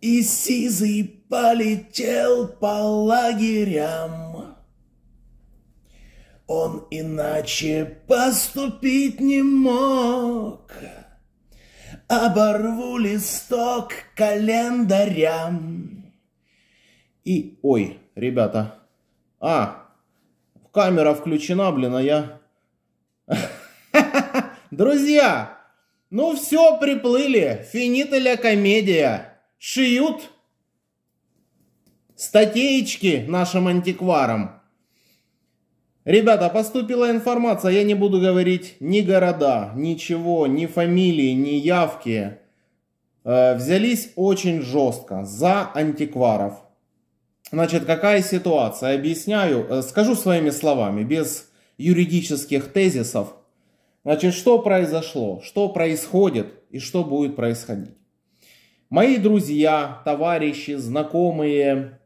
И сизый полетел по лагерям. Он иначе поступить не мог. Оборву листок календарям. И, ой, ребята, а, камера включена, блин, а я... Друзья, ну все, приплыли, финита ля комедия шьют статейки нашим антикварам. Ребята, поступила информация, я не буду говорить ни города, ничего, ни фамилии, ни явки. Э, взялись очень жестко за антикваров. Значит, какая ситуация? Объясняю, э, скажу своими словами, без юридических тезисов. Значит, что произошло, что происходит и что будет происходить мои друзья, товарищи, знакомые,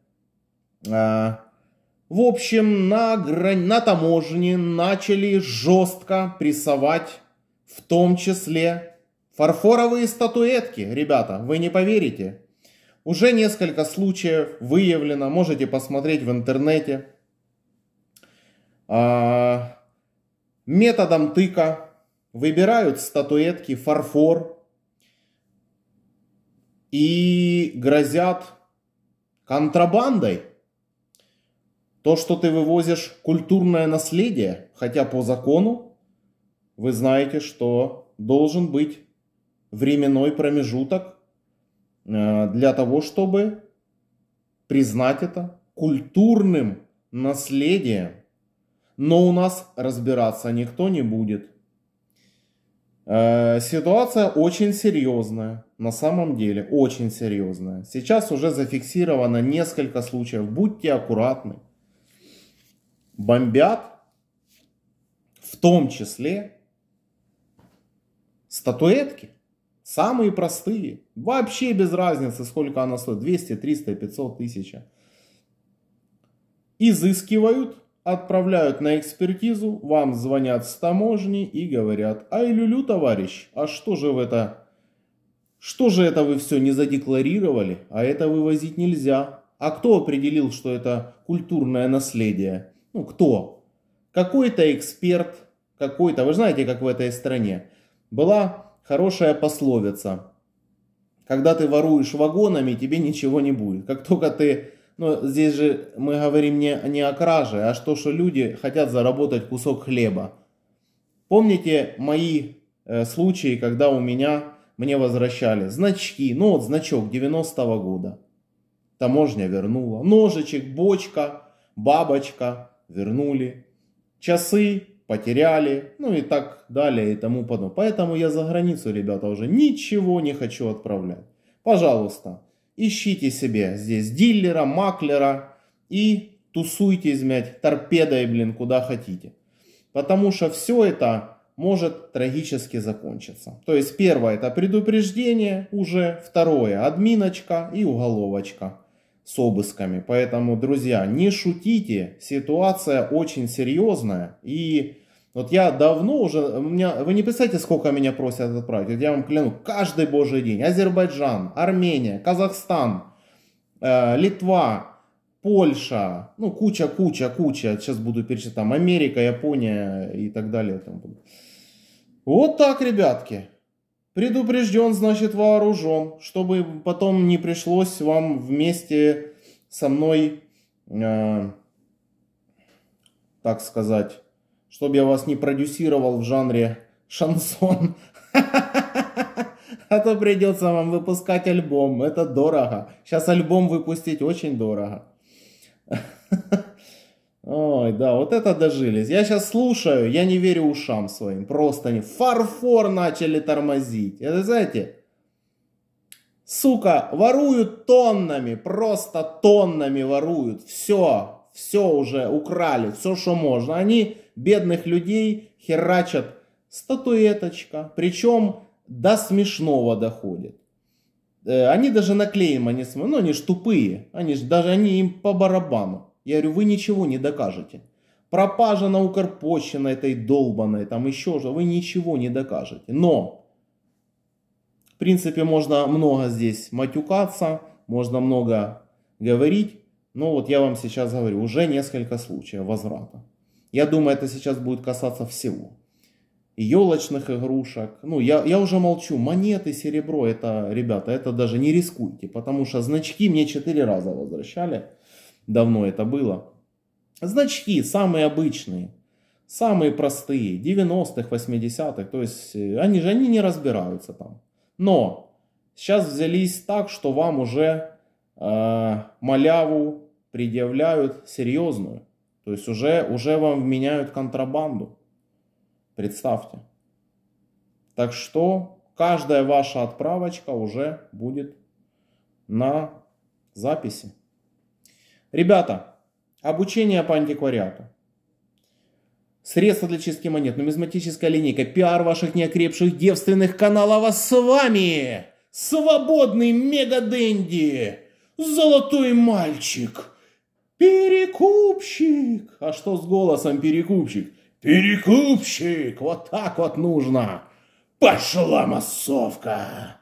э, в общем, на, грани... на таможне начали жестко прессовать, в том числе фарфоровые статуэтки. Ребята, вы не поверите. Уже несколько случаев выявлено, можете посмотреть в интернете. А, методом тыка выбирают статуэтки, фарфор, и грозят контрабандой. То, что ты вывозишь культурное наследие, хотя по закону вы знаете, что должен быть временной промежуток э, для того, чтобы признать это культурным наследием. Но у нас разбираться никто не будет. Э, ситуация очень серьезная, на самом деле очень серьезная. Сейчас уже зафиксировано несколько случаев, будьте аккуратны. Бомбят, в том числе, статуэтки, самые простые, вообще без разницы, сколько она стоит, 200, 300, 500 тысяч. Изыскивают Отправляют на экспертизу, вам звонят с таможни и говорят, ай, люлю, товарищ, а что же в это... Что же это вы все не задекларировали, а это вывозить нельзя? А кто определил, что это культурное наследие? Ну, кто? Какой-то эксперт, какой-то, вы знаете, как в этой стране. Была хорошая пословица. Когда ты воруешь вагонами, тебе ничего не будет. Как только ты но здесь же мы говорим не, не о краже, а что, что люди хотят заработать кусок хлеба. Помните мои э, случаи, когда у меня, мне возвращали значки, ну вот значок 90-го года. Таможня вернула. Ножичек, бочка, бабочка вернули. Часы потеряли, ну и так далее и тому подобное. Поэтому я за границу, ребята, уже ничего не хочу отправлять. Пожалуйста, ищите себе здесь дилера, маклера и тусуйте, измять, торпедой, блин, куда хотите. Потому что все это может трагически закончиться. То есть первое это предупреждение уже, второе админочка и уголовочка с обысками. Поэтому, друзья, не шутите, ситуация очень серьезная и вот я давно уже, у меня, вы не представляете, сколько меня просят отправить. Я вам кляну, каждый божий день. Азербайджан, Армения, Казахстан, э, Литва, Польша, ну куча, куча, куча. Сейчас буду перечислять, там Америка, Япония и так далее. Там. Вот так, ребятки. Предупрежден, значит вооружен, чтобы потом не пришлось вам вместе со мной, э, так сказать, чтобы я вас не продюсировал в жанре шансон. А то придется вам выпускать альбом. Это дорого. Сейчас альбом выпустить очень дорого. Ой, да, вот это дожились. Я сейчас слушаю, я не верю ушам своим. Просто не. Фарфор начали тормозить. Это знаете, сука, воруют тоннами, просто тоннами воруют. Все, все уже украли, все, что можно. Они бедных людей херачат статуэточка, причем до смешного доходит. Э, они даже наклеим, они смотрят, ну они ж тупые, они ж даже они им по барабану. Я говорю, вы ничего не докажете. Пропажа на укорпощена этой долбаной, там еще же, вы ничего не докажете. Но, в принципе, можно много здесь матюкаться, можно много говорить. Но вот я вам сейчас говорю, уже несколько случаев возврата. Я думаю, это сейчас будет касаться всего. И елочных игрушек. Ну, я, я уже молчу. Монеты, серебро, это, ребята, это даже не рискуйте. Потому что значки мне четыре раза возвращали. Давно это было. Значки самые обычные. Самые простые. 90-х, 80-х. То есть, э, они же они не разбираются там. Но сейчас взялись так, что вам уже э, маляву предъявляют серьезную. То есть уже, уже вам вменяют контрабанду. Представьте. Так что каждая ваша отправочка уже будет на записи. Ребята, обучение по антиквариату. Средства для чистки монет, нумизматическая линейка, пиар ваших неокрепших девственных каналов. А с вами свободный мега-денди, золотой мальчик – «Перекупщик!» А что с голосом «перекупщик»? «Перекупщик! Вот так вот нужно!» «Пошла массовка!»